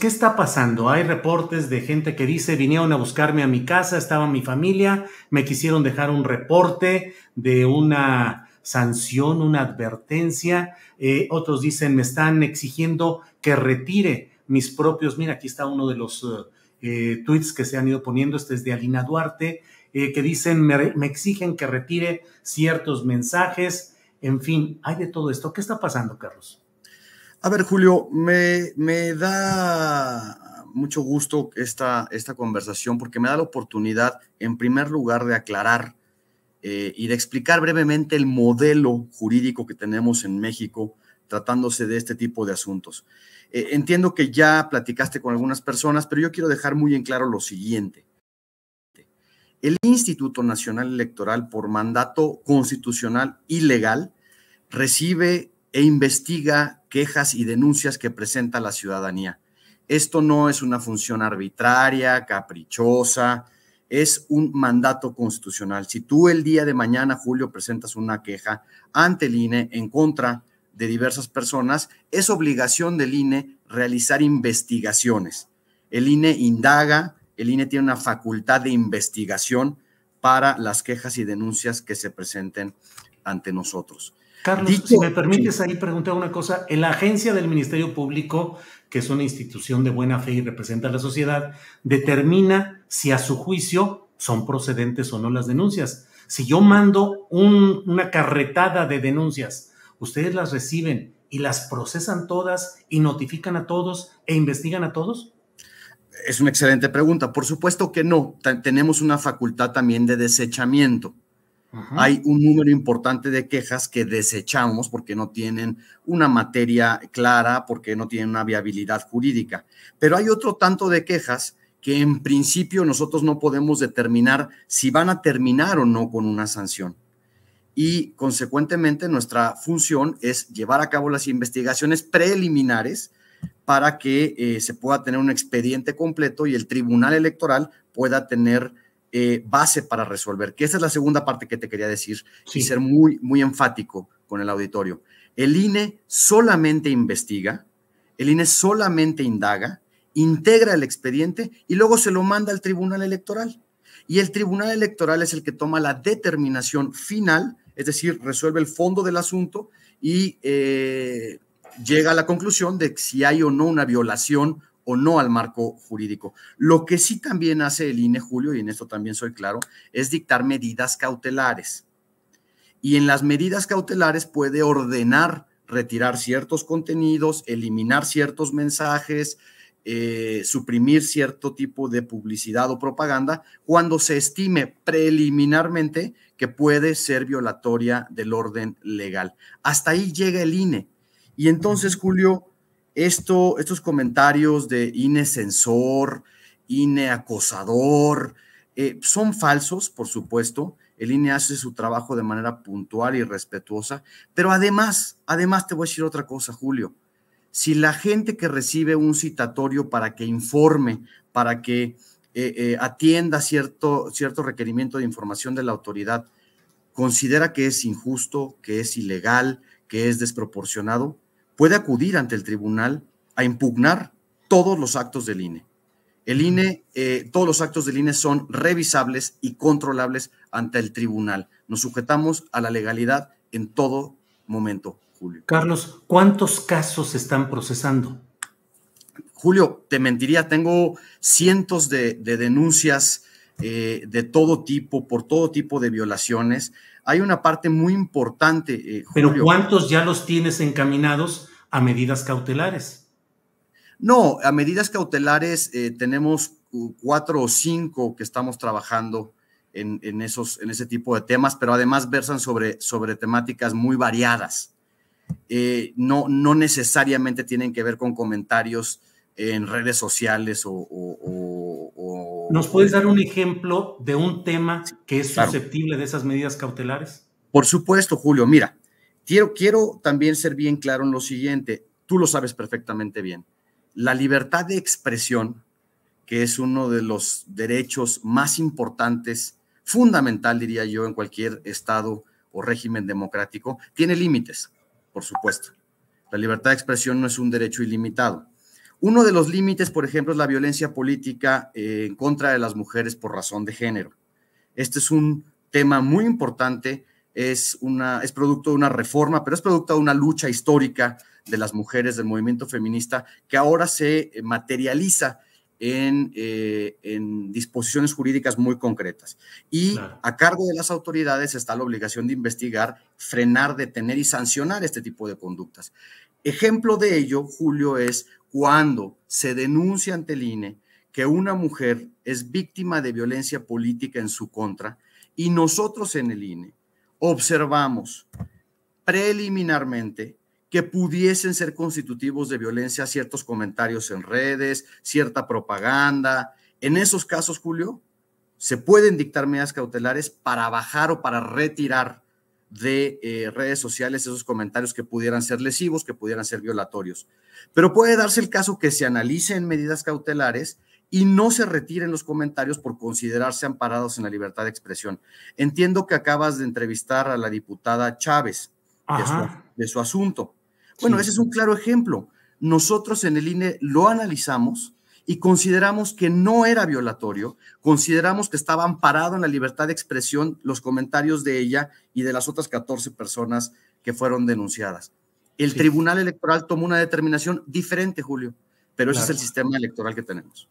¿Qué está pasando? Hay reportes de gente que dice, vinieron a buscarme a mi casa, estaba mi familia, me quisieron dejar un reporte de una sanción, una advertencia. Eh, otros dicen, me están exigiendo que retire mis propios. Mira, aquí está uno de los eh, eh, tweets que se han ido poniendo. Este es de Alina Duarte, que dicen, me, me exigen que retire ciertos mensajes. En fin, hay de todo esto. ¿Qué está pasando, Carlos? A ver, Julio, me, da mucho gusto esta, esta, conversación porque me da la oportunidad, en primer lugar, de aclarar eh, y de explicar brevemente el modelo jurídico que tenemos en México tratándose de este tipo de asuntos. Eh, entiendo que ya platicaste con algunas personas, pero yo quiero dejar muy en claro lo siguiente. El Instituto Nacional Electoral, por mandato constitucional y legal, recibe e investiga quejas y denuncias que presenta la ciudadanía. Esto no es una función arbitraria, caprichosa, es un mandato constitucional. Si tú el día de mañana, Julio, presentas una queja ante el INE en contra de diversas personas, es obligación del INE realizar investigaciones. El INE indaga, el INE tiene una facultad de investigación para las quejas y denuncias que se presenten ante nosotros. Carlos, si me permites ahí preguntar una cosa, en la agencia del Ministerio Público, que es una institución de buena fe y representa a la sociedad, determina si a su juicio son procedentes o no las denuncias. Si yo mando una carretada de denuncias, ustedes las reciben y las procesan todas y notifican a todos e investigan a todos. Es una excelente pregunta. Por supuesto que no. tenemos una facultad también de desechamiento. Hay un número importante de quejas que desechamos porque no tienen una materia clara, porque no tienen una viabilidad jurídica. Pero hay otro tanto de quejas que en principio nosotros no podemos determinar si van a terminar o no con una sanción. Y consecuentemente nuestra función es llevar a cabo las investigaciones preliminares para que eh, se pueda tener un expediente completo y el Tribunal Electoral pueda tener eh, base para resolver, que esa es la segunda parte que te quería decir y ser muy, muy enfático con el auditorio. El INE solamente investiga, el INE solamente indaga, integra el expediente y luego se lo manda al Tribunal Electoral. Y el Tribunal Electoral es el que toma la determinación final, es decir, resuelve el fondo del asunto y eh, llega a la conclusión de si hay o no una violación o no al marco jurídico. Lo que sí también hace el INE, Julio, y en esto también soy claro, es dictar medidas cautelares. Y en las medidas cautelares puede ordenar retirar ciertos contenidos, eliminar ciertos mensajes, eh, suprimir cierto tipo de publicidad o propaganda cuando se estime preliminarmente que puede ser violatoria del orden legal. Hasta ahí llega el INE. Y entonces, Julio, esto, estos comentarios de INE censor, INE acosador, eh, son falsos, por supuesto. El INE hace su trabajo de manera puntual y respetuosa, pero además, además te voy a decir otra cosa, Julio. Si la gente que recibe un citatorio para que informe, para que eh, eh, atienda cierto, cierto requerimiento de información de la autoridad, considera que es injusto, que es ilegal, que es desproporcionado, puede acudir ante el tribunal a impugnar todos los actos del INE. El INE, eh, todos los actos del INE son revisables y controlables ante el tribunal. Nos sujetamos a la legalidad en todo momento, Julio. Carlos, ¿cuántos casos se están procesando? Julio, te mentiría, tengo cientos de denuncias eh, de todo tipo, por todo tipo de violaciones. Hay una parte muy importante. Eh, pero ¿cuántos ya los tienes encaminados a medidas cautelares? No, a medidas cautelares eh, tenemos cuatro o cinco que estamos trabajando. En, esos, en ese tipo de temas, pero además versan sobre, sobre temáticas muy variadas. no, no necesariamente tienen que ver con comentarios en redes sociales o ¿Nos puedes dar un ejemplo de un tema que es susceptible de esas medidas cautelares? Por supuesto, Julio. Mira, quiero, quiero también ser bien claro en lo siguiente. Tú lo sabes perfectamente bien. La libertad de expresión, que es uno de los derechos más importantes, fundamental, diría yo, en cualquier Estado o régimen democrático, tiene límites, por supuesto. La libertad de expresión no es un derecho ilimitado. Uno de los límites, por ejemplo, es la violencia política eh, en contra de las mujeres por razón de género. Este es un tema muy importante, es, una, es producto de una reforma, pero es producto de una lucha histórica de las mujeres del movimiento feminista que ahora se eh, materializa eh, en, disposiciones jurídicas muy concretas. Y a cargo de las autoridades está la obligación de investigar, frenar, detener y sancionar este tipo de conductas. Ejemplo de ello, Julio, es cuando se denuncia ante el INE que una mujer es víctima de violencia política en su contra y nosotros en el INE observamos preliminarmente que pudiesen ser constitutivos de violencia ciertos comentarios en redes, cierta propaganda. En esos casos, Julio, se pueden dictar medidas cautelares para bajar o para retirar de eh, redes sociales esos comentarios que pudieran ser lesivos, que pudieran ser violatorios. Pero puede darse el caso que se analicen medidas cautelares y no se retiren los comentarios por considerarse amparados en la libertad de expresión. Entiendo que acabas de entrevistar a la diputada Chávez de su, asunto. Bueno, ese es un claro ejemplo. Nosotros en el INE lo analizamos, y consideramos que no era violatorio, consideramos que estaba amparado en la libertad de expresión los comentarios de ella y de las otras 14 personas que fueron denunciadas. El Tribunal Electoral tomó una determinación diferente, Julio, pero ese es el sistema electoral que tenemos.